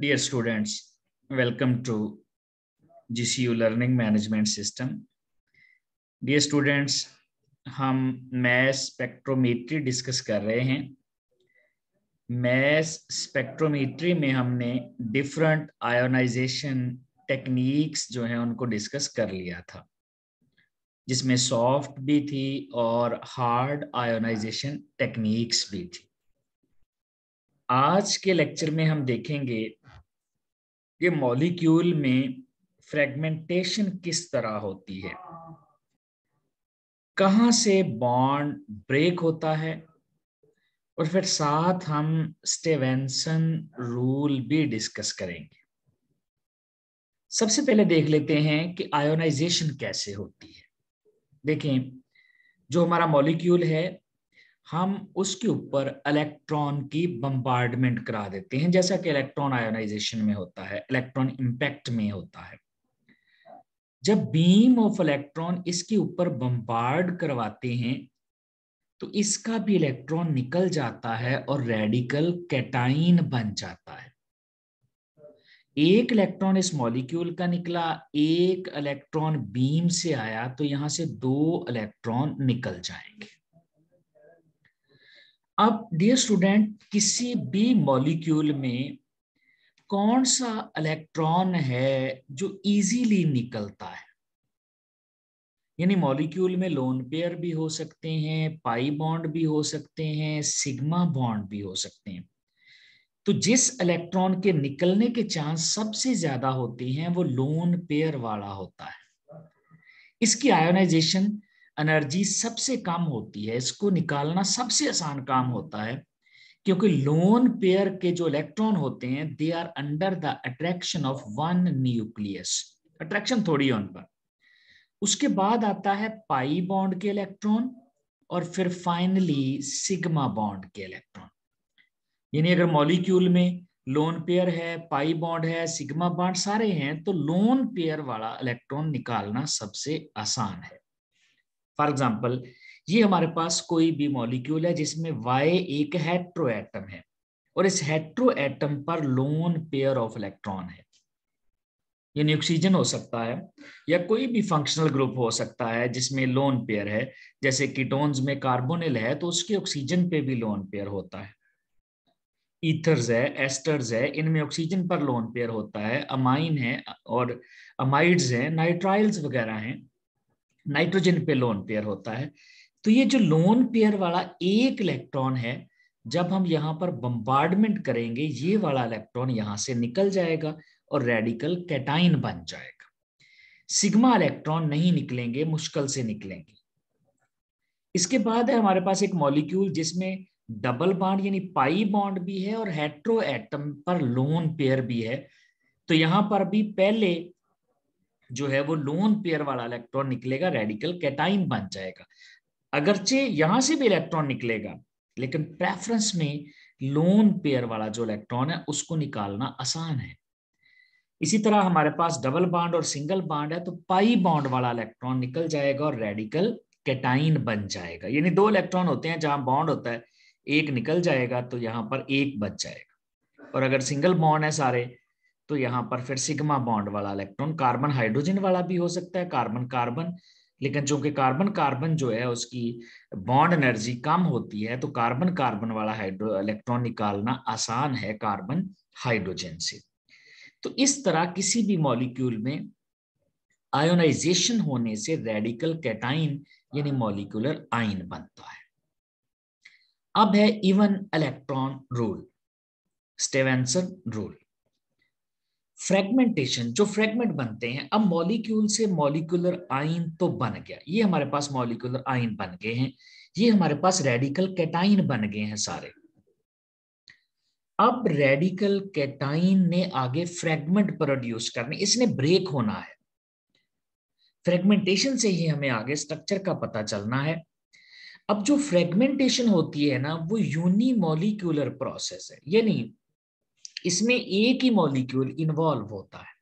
Dear students, welcome to GCU Learning Management System. Dear students, हम mass spectrometry discuss कर रहे हैं math spectrometry में हमने डिफरेंट आयोनाइजेशन टेक्निक्स जो हैं उनको डिस्कस कर लिया था जिसमें सॉफ्ट भी थी और हार्ड आयोनाइजेशन टेक्निक्स भी थी आज के लेक्चर में हम देखेंगे कि मॉलिक्यूल में फ्रेगमेंटेशन किस तरह होती है कहां से बॉन्ड ब्रेक होता है और फिर साथ हम स्टेवेंसन रूल भी डिस्कस करेंगे सबसे पहले देख लेते हैं कि आयोनाइजेशन कैसे होती है देखें जो हमारा मॉलिक्यूल है हम उसके ऊपर इलेक्ट्रॉन की बम्बार्डमेंट करा देते हैं जैसा कि इलेक्ट्रॉन आयोनाइजेशन में होता है इलेक्ट्रॉन इंपैक्ट में होता है जब बीम ऑफ इलेक्ट्रॉन इसके ऊपर बम्बार्ड करवाते हैं तो इसका भी इलेक्ट्रॉन निकल जाता है और रेडिकल कैटाइन बन जाता है एक इलेक्ट्रॉन इस मॉलिक्यूल का निकला एक इलेक्ट्रॉन बीम से आया तो यहां से दो इलेक्ट्रॉन निकल जाएंगे अब डियर स्टूडेंट किसी भी मॉलिक्यूल में कौन सा इलेक्ट्रॉन है जो इजीली निकलता है यानी मॉलिक्यूल में लोन पेयर भी हो सकते हैं पाई बॉन्ड भी हो सकते हैं सिग्मा बॉन्ड भी हो सकते हैं तो जिस इलेक्ट्रॉन के निकलने के चांस सबसे ज्यादा होते हैं वो लोन पेयर वाला होता है इसकी आयोनाइजेशन एनर्जी सबसे कम होती है इसको निकालना सबसे आसान काम होता है क्योंकि लोन पेयर के जो इलेक्ट्रॉन होते हैं they are under the attraction of one nucleus attraction थोड़ी है उन पर उसके बाद आता है पाई बॉन्ड के इलेक्ट्रॉन और फिर फाइनली सिग्मा बॉन्ड के इलेक्ट्रॉन यानी अगर मॉलिक्यूल में लोन पेयर है पाई बॉन्ड है सिग्मा बॉन्ड सारे हैं तो लोन पेयर वाला इलेक्ट्रॉन निकालना सबसे आसान है फॉर एग्जाम्पल ये हमारे पास कोई भी मॉलिक्यूल है जिसमें वाई एक हेट्रो एटम है और इस हेट्रो एटम पर लोन पेयर ऑफ इलेक्ट्रॉन है यानी ऑक्सीजन हो सकता है या कोई भी फंक्शनल ग्रुप हो सकता है जिसमें लोन पेयर है जैसे कीटोन्स में कार्बोनिल है तो उसके ऑक्सीजन पे भी लोन पेयर होता है ईथर्स है एस्टर्स है इनमें ऑक्सीजन पर लोन पेयर होता है अमाइन है और अमाइड्स हैं नाइट्राइल्स वगैरह हैं नाइट्रोजन पे लोन पेयर होता है तो ये जो लोन पेयर वाला एक इलेक्ट्रॉन है जब हम यहाँ पर बम्बार्डमेंट करेंगे ये वाला इलेक्ट्रॉन यहाँ से निकल जाएगा और रेडिकल कैटाइन बन जाएगा सिग्मा इलेक्ट्रॉन नहीं निकलेंगे मुश्किल से निकलेंगे इसके बाद है हमारे पास एक मॉलिक्यूल जिसमें डबल बॉन्ड यानी पाई बॉन्ड भी है और हेट्रो एटम पर लोन पेयर भी है तो यहां पर भी पहले जो है वो लोन पेयर वाला इलेक्ट्रॉन निकलेगा रेडिकल कैटाइन बन जाएगा अगरचे यहां से भी इलेक्ट्रॉन निकलेगा लेकिन प्रेफरेंस में लोन पेयर वाला जो इलेक्ट्रॉन है उसको निकालना आसान है इसी तरह हमारे पास डबल बाड और सिंगल बाड है तो पाई बाड वाला इलेक्ट्रॉन निकल जाएगा और रेडिकल कैटाइन बन जाएगा यानी दो इलेक्ट्रॉन होते हैं जहां बॉन्ड होता है एक निकल जाएगा तो यहां पर एक बच जाएगा और अगर सिंगल बॉन्ड है सारे तो यहाँ पर फिर सिग्मा बॉन्ड वाला इलेक्ट्रॉन कार्बन हाइड्रोजन वाला भी हो सकता है कार्बन कार्बन लेकिन चूंकि कार्बन कार्बन जो है उसकी बॉन्ड एनर्जी कम होती है तो कार्बन कार्बन वाला हाइड्रो इलेक्ट्रॉन निकालना आसान है कार्बन हाइड्रोजन से तो इस तरह किसी भी मॉलिक्यूल में आयोनाइजेशन होने से रेडिकल कैटाइन यानी मॉलिक्यूलर आइन बनता है अब है even electron rule Stevenson rule fragmentation जो फ्रेगमेंट बनते हैं अब मॉलिक्यूल से मॉलिकुलर आइन तो बन गया ये हमारे पास मॉलिकुलर आइन बन गए हैं ये हमारे पास रेडिकल कैटाइन बन गए हैं सारे अब रेडिकल कैटाइन ने आगे फ्रेगमेंट प्रोड्यूस करने इसने ब्रेक होना है फ्रेगमेंटेशन से ही हमें आगे स्ट्रक्चर का पता चलना है अब जो फ्रेगमेंटेशन होती है ना वो यूनिमोलिकुलर प्रोसेस है यानी इसमें एक ही मॉलिक्यूल इन्वॉल्व होता है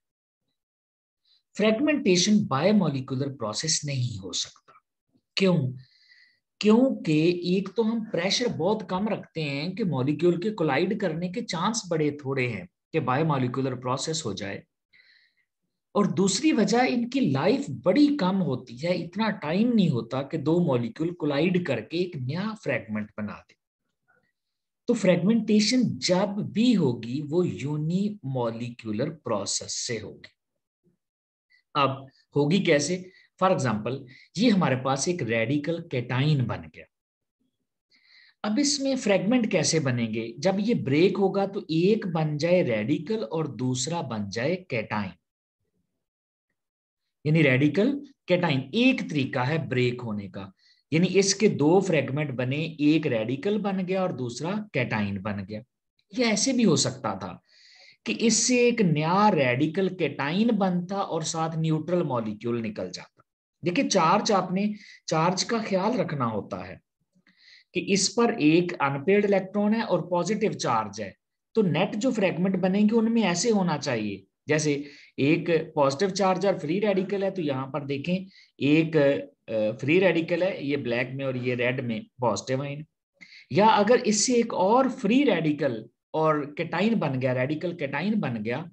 फ्रेगमेंटेशन बायोमोलिकुलर प्रोसेस नहीं हो सकता क्यों क्योंकि एक तो हम प्रेशर बहुत कम रखते हैं कि मॉलिक्यूल के कोलाइड करने के चांस बड़े थोड़े हैं कि बायोमोलिकुलर प्रोसेस हो जाए और दूसरी वजह इनकी लाइफ बड़ी कम होती है इतना टाइम नहीं होता कि दो मॉलिक्यूल कोलाइड करके एक नया फ्रेगमेंट बना दे तो फ्रेगमेंटेशन जब भी होगी वो यूनिमोलिकुलर प्रोसेस से होगी अब होगी कैसे फॉर एग्जाम्पल ये हमारे पास एक रेडिकल कैटाइन बन गया अब इसमें फ्रेगमेंट कैसे बनेंगे जब ये ब्रेक होगा तो एक बन जाए रेडिकल और दूसरा बन जाए कैटाइन यानी रेडिकल कैटाइन एक तरीका है ब्रेक होने का यानी इसके दो फ्रेगमेंट बने एक रेडिकल बन गया और दूसरा कैटाइन बन गया यह ऐसे भी हो सकता था कि इससे एक नया रेडिकल कैटाइन बनता और साथ न्यूट्रल मॉलिक्यूल निकल जाता देखिए चार्ज आपने चार्ज का ख्याल रखना होता है कि इस पर एक अनपेड इलेक्ट्रॉन है और पॉजिटिव चार्ज है तो नेट जो फ्रेगमेंट बनेंगे उनमें ऐसे होना चाहिए जैसे एक पॉजिटिव चार्ज और फ्री रेडिकल है तो यहाँ पर देखें एक फ्री रेडिकल है ये ब्लैक में और ये रेड में पॉजिटिव आइन या अगर इससे एक और फ्री रेडिकल और कैटाइन बन गया रेडिकल कैटाइन बन गया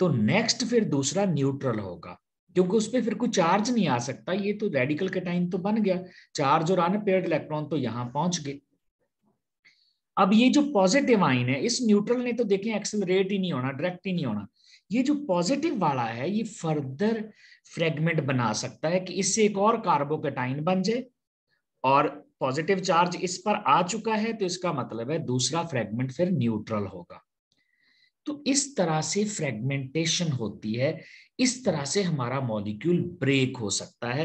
तो नेक्स्ट फिर दूसरा न्यूट्रल होगा क्योंकि उस पर फिर कोई चार्ज नहीं आ सकता ये तो रेडिकल केटाइन तो बन गया चार्ज और अनपेयर्ड इलेक्ट्रॉन तो यहां पहुंच गए अब ये जो पॉजिटिव आइन है इस न्यूट्रल ने तो देखें एक्सेलरेट ही नहीं होना डायरेक्ट ही नहीं होना ये जो पॉजिटिव वाला है ये फर्दर फ्रेगमेंट बना सकता है कि इससे एक और कार्बोकेटाइन बन जाए और पॉजिटिव चार्ज इस पर आ चुका है तो इसका मतलब है दूसरा फ्रेगमेंट फिर न्यूट्रल होगा तो इस तरह से फ्रेगमेंटेशन होती है इस तरह से हमारा मॉलिक्यूल ब्रेक हो सकता है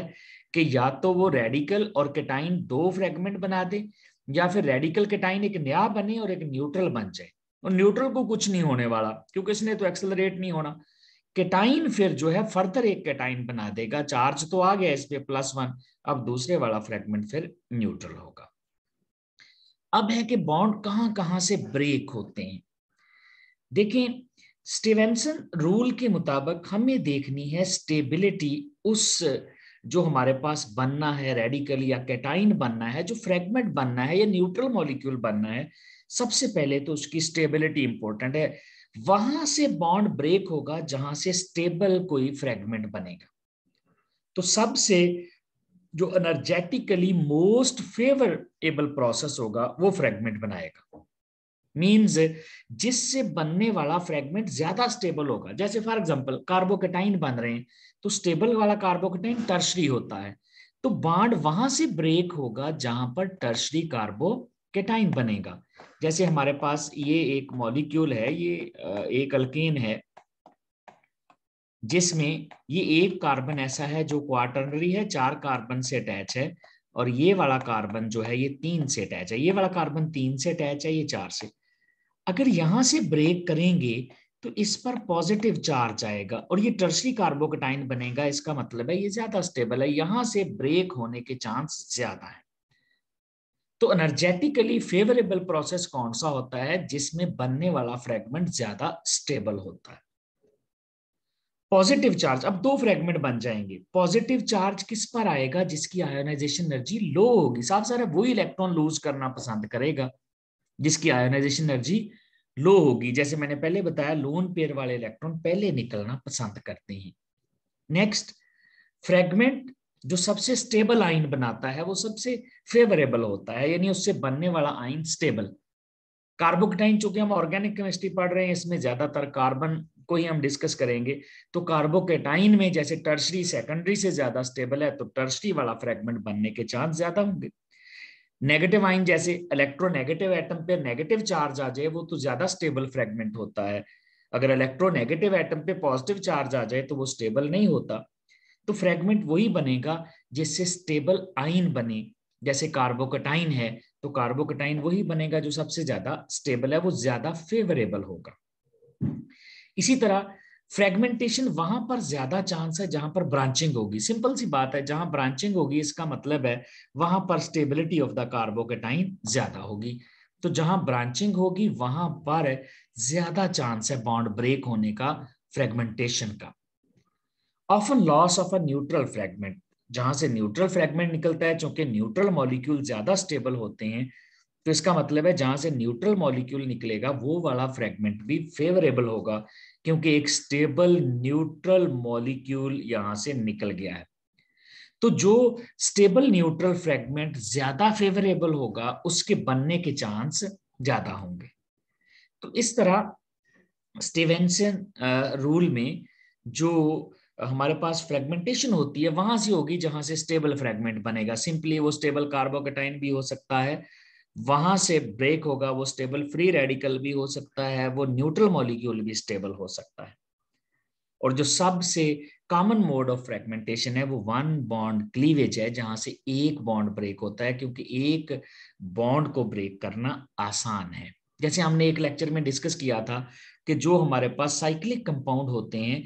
कि या तो वो रेडिकल और केटाइन दो फ्रेगमेंट बना दे या फिर रेडिकल केटाइन एक नया बने और एक न्यूट्रल बन जाए और न्यूट्रल को कुछ नहीं होने वाला क्योंकि इसने तो एक्सेलरेट नहीं होना केटाइन फिर जो है फर्दर एक केटाइन बना देगा चार्ज तो आ गया इस पे प्लस वन अब दूसरे वाला फ्रेगमेंट फिर न्यूट्रल होगा अब है कि बॉन्ड कहां कहां से ब्रेक होते हैं देखें स्टीवेंसन रूल के मुताबिक हमें देखनी है स्टेबिलिटी उस जो हमारे पास बनना है रेडिकल या कैटाइन बनना है जो फ्रेगमेंट बनना है या न्यूट्रल मॉलिक्यूल बनना है सबसे पहले तो उसकी स्टेबिलिटी इंपॉर्टेंट है वहां से बॉन्ड ब्रेक होगा जहां से स्टेबल कोई फ्रेगमेंट बनेगा तो सबसे जो एनर्जेटिकली मोस्ट फेवरेबल प्रोसेस होगा वो फ्रेगमेंट बनाएगा मींस जिससे बनने वाला फ्रेगमेंट ज्यादा स्टेबल होगा जैसे फॉर एग्जांपल कार्बोकेटाइन बन रहे हैं तो स्टेबल वाला कार्बोकेटाइन टर्शरी होता है तो बॉन्ड वहां से ब्रेक होगा जहां पर टर्शरी कार्बो कैटाइन बनेगा जैसे हमारे पास ये एक मॉलिक्यूल है ये एक अल्केन है जिसमें ये एक कार्बन ऐसा है जो क्वार्टनरी है चार कार्बन से अटैच है और ये वाला कार्बन जो है ये तीन से अटैच है ये वाला कार्बन तीन से अटैच है ये चार से अगर यहां से ब्रेक करेंगे तो इस पर पॉजिटिव चार्ज आएगा और ये टर्सरी कार्बोकटाइन बनेगा इसका मतलब है ये ज्यादा स्टेबल है यहां से ब्रेक होने के चांस ज्यादा है तो एनर्जेटिकली फेवरेबल प्रोसेस कौन सा होता है जिसमें बनने वाला फ्रेगमेंट ज्यादा स्टेबल होता है पॉजिटिव चार्ज अब दो फ्रेगमेंट बन जाएंगे पॉजिटिव चार्ज किस पर आएगा जिसकी आयोनाइजेशन एनर्जी लो होगी साफ सारा वो इलेक्ट्रॉन लूज करना पसंद करेगा जिसकी आयोनाइजेशन एनर्जी लो होगी जैसे मैंने पहले बताया लोन पेयर वाले इलेक्ट्रॉन पहले निकलना पसंद करते हैं नेक्स्ट फ्रेगमेंट जो सबसे स्टेबल आइन बनाता है वो सबसे फेवरेबल होता है यानी उससे बनने वाला आइन स्टेबल कार्बोकटाइन चूंकि हम ऑर्गेनिक केमिस्ट्री पढ़ रहे हैं इसमें ज्यादातर कार्बन को ही हम डिस्कस करेंगे तो कार्बोकेटाइन में जैसे टर्सरी सेकेंडरी से ज्यादा स्टेबल है तो टर्सरी वाला फ्रेगमेंट बनने के चांस ज्यादा होंगे नेगेटिव आइन जैसे इलेक्ट्रोनेगेटिव एटम पे नेगेटिव चार्ज आ जाए वो तो ज्यादा स्टेबल फ्रेगमेंट होता है अगर इलेक्ट्रोनेगेटिव एटम पे पॉजिटिव चार्ज आ जाए तो वो स्टेबल नहीं होता तो फ्रेगमेंट वही बनेगा जिससे स्टेबल आइन बने जैसे कार्बोकटाइन है तो कार्बोकटाइन वही बनेगा जो सबसे ज्यादा स्टेबल है वो ज्यादा फेवरेबल होगा इसी तरह फ्रेगमेंटेशन वहां पर ज्यादा चांस है जहां पर ब्रांचिंग होगी सिंपल सी बात है जहां ब्रांचिंग होगी इसका मतलब है वहां पर स्टेबिलिटी ऑफ द कार्बोकेटाइन ज्यादा होगी तो जहां ब्रांचिंग होगी वहां पर ज्यादा चांस है बॉन्ड ब्रेक होने का फ्रेगमेंटेशन का of a loss of a neutral fragment जहां से न्यूट्रल फ्रेगमेंट निकलता है चूंकि न्यूट्रल मॉलिक्यूल ज्यादा स्टेबल होते हैं तो इसका मतलब है जहां से न्यूट्रल मॉलिक्यूल निकलेगा वो वाला फ्रेगमेंट भी फेवरेबल होगा क्योंकि एक स्टेबल न्यूट्रल मॉलिक्यूल यहां से निकल गया है तो जो स्टेबल न्यूट्रल फ्रेगमेंट ज्यादा फेवरेबल होगा उसके बनने के चांस ज्यादा होंगे तो इस तरह स्टेवेंसन रूल में जो हमारे पास फ्रेगमेंटेशन होती है वहां से होगी जहां से स्टेबल फ्रेगमेंट बनेगा सिंपली वो स्टेबल कार्बोकेटाइन भी हो सकता है वहां से ब्रेक होगा वो स्टेबल फ्री रेडिकल भी हो सकता है वो न्यूट्रल मॉलिक्यूल भी स्टेबल हो सकता है और जो सबसे कॉमन मोड ऑफ फ्रेगमेंटेशन है वो वन बॉन्ड क्लीवेज है जहां से एक बॉन्ड ब्रेक होता है क्योंकि एक बॉन्ड को ब्रेक करना आसान है जैसे हमने एक लेक्चर में डिस्कस किया था कि जो हमारे पास साइक्लिक कंपाउंड होते हैं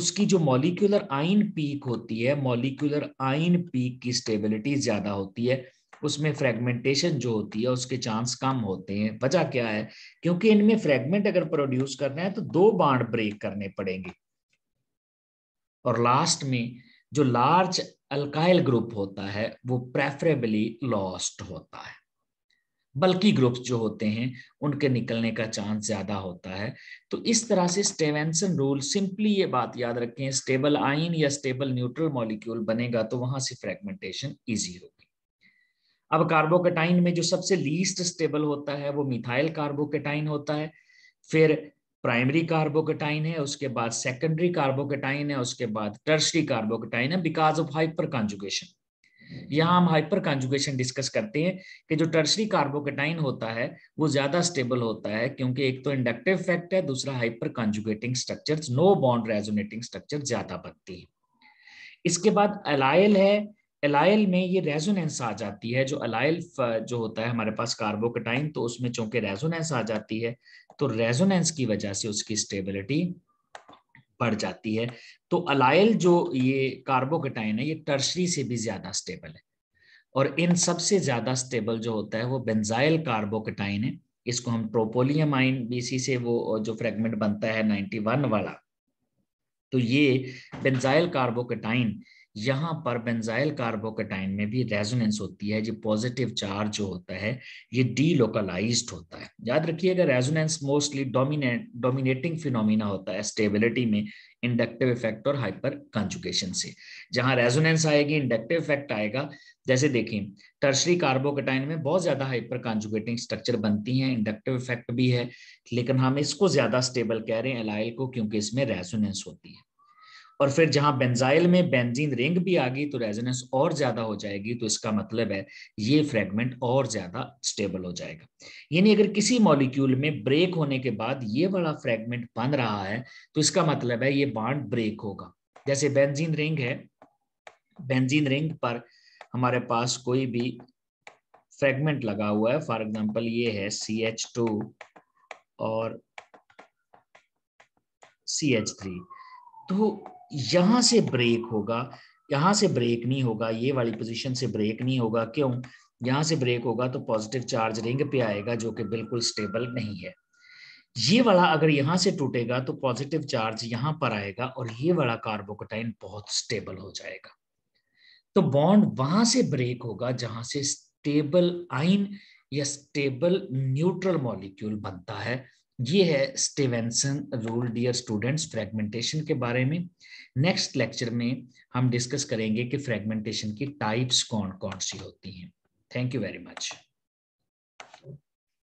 उसकी जो मॉलिकुलर आइन पीक होती है मॉलिकुलर आइन पीक की स्टेबिलिटी ज्यादा होती है उसमें फ्रेगमेंटेशन जो होती है उसके चांस कम होते हैं वजह क्या है क्योंकि इनमें फ्रेगमेंट अगर प्रोड्यूस करना है तो दो बाड ब्रेक करने पड़ेंगे और लास्ट में जो लार्ज अल्काइल ग्रुप होता है वो प्रेफरेबली लॉस्ट होता है बल्कि ग्रुप्स जो होते हैं उनके निकलने का चांस ज्यादा होता है तो इस तरह से स्टेवेंसन रूल सिंपली ये बात याद रखें स्टेबल आइन या स्टेबल न्यूट्रल मॉलिक्यूल बनेगा तो वहां से फ्रेगमेंटेशन इजी होगी अब कार्बोकेटाइन में जो सबसे लीस्ट स्टेबल होता है वो मिथाइल कार्बोकेटाइन होता है फिर प्राइमरी कार्बोकेटाइन है उसके बाद सेकेंडरी कार्बोकेटाइन है उसके बाद टर्सरी कार्बोकेटाइन है बिकॉज ऑफ हाइपर कॉन्जुगेशन यहाँ हम हाइपर कॉन्जुगेशन डिस्कस करते हैं कि जो टर्सरी कार्बोकेटाइन होता है वो ज्यादा स्टेबल होता है क्योंकि एक तो इंडक्टिव फैक्ट है दूसरा hyper conjugating structure no bond resonating structure ज्यादा बनती है इसके बाद अलायल है अलायल में ये रेजोनेंस आ जाती है जो अलायल जो होता है हमारे पास कार्बोकेटाइन तो उसमें चूंकि रेजोनेंस आ जाती है तो रेजोनेंस की वजह से उसकी स्टेबिलिटी बढ़ जाती है तो अलायल जो ये कार्बोकेटाइन है ये टर्शरी से भी ज्यादा स्टेबल है और इन सबसे ज्यादा स्टेबल जो होता है वो बेंजाइल कार्बोकेटाइन है इसको हम प्रोपोलियम आइन बीसी से वो जो फ्रेगमेंट बनता है 91 वाला तो ये बेंजाइल कार्बोकेटाइन यहाँ पर बेंजाइल कार्बोकेटाइन में भी रेजोनेंस होती है जो पॉजिटिव चार्ज जो होता है ये डीलोकलाइज होता है याद रखिएगा resonance mostly dominate dominating phenomena होता है स्टेबिलिटी में इंडक्टिव इफेक्ट और हाइपर कंजुकेशन से जहां रेजोनेंस आएगी इंडक्टिव इफेक्ट आएगा जैसे देखें टर्सरी कार्बोकेटाइन में बहुत ज्यादा हाइपर कॉन्जुकेटिंग स्ट्रक्चर बनती हैं इंडक्टिव इफेक्ट भी है लेकिन हम इसको ज्यादा स्टेबल कह रहे हैं एलाइल को क्योंकि इसमें रेजोनेंस होती है और फिर जहां बेंजाइल में बेंजीन रिंग भी आ गई तो रेजोनेंस और ज्यादा हो जाएगी तो इसका मतलब है ये फ्रेगमेंट और ज्यादा स्टेबल हो जाएगा यानी अगर किसी मॉलिक्यूल में ब्रेक होने के बाद ये वाला फ्रेगमेंट बन रहा है तो इसका मतलब है ये बाड ब्रेक होगा जैसे बेंजीन रिंग है बेंजीन रिंग पर हमारे पास कोई भी फ्रेगमेंट लगा हुआ है फॉर एग्जाम्पल ये है सी और सी तो यहां से ब्रेक होगा यहां से ब्रेक नहीं होगा ये वाली पोजीशन से ब्रेक नहीं होगा क्यों यहां से ब्रेक होगा तो पॉजिटिव चार्ज रिंग पे आएगा जो कि बिल्कुल स्टेबल नहीं है ये वाला अगर यहां से टूटेगा तो पॉजिटिव चार्ज यहां पर आएगा और ये वाला कार्बोकोटाइन बहुत स्टेबल हो जाएगा तो बॉन्ड वहां से ब्रेक होगा जहां से स्टेबल आइन या स्टेबल न्यूट्रल मॉलिक्यूल बनता है ये है Stevenson rule dear students fragmentation के बारे में नेक्स्ट लेक्चर में हम डिस्कस करेंगे कि फ्रेगमेंटेशन की टाइप्स कौन कौन सी होती हैं थैंक यू वेरी मच